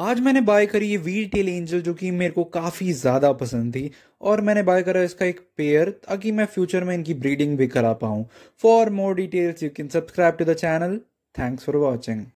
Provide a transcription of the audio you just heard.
आज मैंने बाय करी ये व्हील टेल एंजल जो कि मेरे को काफ़ी ज़्यादा पसंद थी और मैंने बाय करा इसका एक पेयर ताकि मैं फ्यूचर में इनकी ब्रीडिंग भी करा पाऊँ for more details you can subscribe to the channel thanks for watching